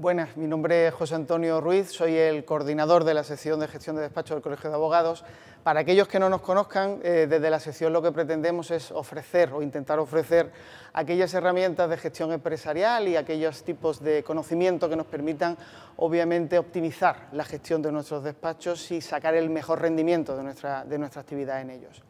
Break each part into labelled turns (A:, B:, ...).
A: Buenas, mi nombre es José Antonio Ruiz, soy el coordinador de la sección de gestión de despacho del Colegio de Abogados. Para aquellos que no nos conozcan, eh, desde la sección lo que pretendemos es ofrecer o intentar ofrecer aquellas herramientas de gestión empresarial y aquellos tipos de conocimiento que nos permitan, obviamente, optimizar la gestión de nuestros despachos y sacar el mejor rendimiento de de nuestra actividad en ellos.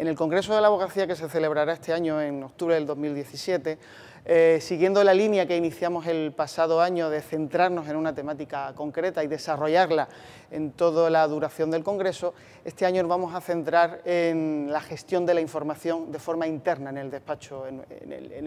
A: En el Congreso de la Abogacía que se celebrará este año, en octubre del 2017, eh, siguiendo la línea que iniciamos el pasado año de centrarnos en una temática concreta y desarrollarla en toda la duración del Congreso, este año nos vamos a centrar en la gestión de la información de forma interna en el despacho, en,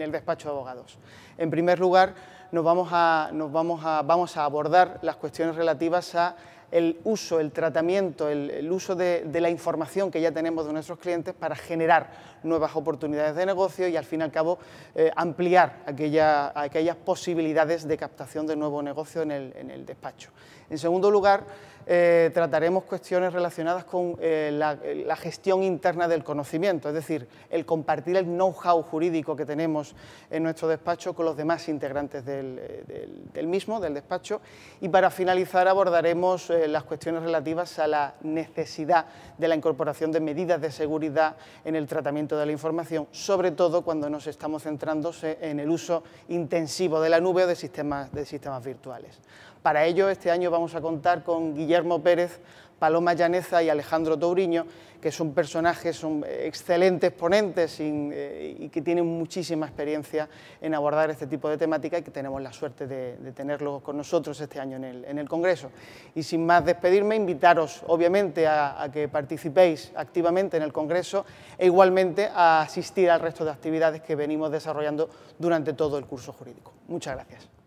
A: el, despacho de abogados. En primer lugar, nos vamos a, nos vamos a, vamos a abordar las cuestiones relativas a el uso, el tratamiento, el, uso de, la información que ya tenemos de nuestros clientes para generar nuevas oportunidades de negocio y al fin y al cabo eh, ampliar aquellas posibilidades de captación de nuevo negocio en el, en el despacho. En segundo lugar, eh, trataremos cuestiones relacionadas con eh, la, gestión interna del conocimiento, es decir, el compartir el know-how jurídico que tenemos en nuestro despacho con los demás integrantes del, eh, mismo, del despacho. Y para finalizar abordaremos las cuestiones relativas a la necesidad de la incorporación de medidas de seguridad en el tratamiento de la información, sobre todo cuando nos estamos centrándose en el uso intensivo de la nube o de sistemas, de sistemas virtuales. Para ello, este año vamos a contar con Guillermo Guillermo Pérez, Paloma Llaneza y Alejandro Touriño, que son personajes, son excelentes ponentes eh, y que tienen muchísima experiencia en abordar este tipo de temática y que tenemos la suerte de, tenerlos con nosotros este año en el, Congreso. Y sin más despedirme, invitaros obviamente a, que participéis activamente en el Congreso e igualmente a asistir al resto de actividades que venimos desarrollando durante todo el curso jurídico. Muchas gracias.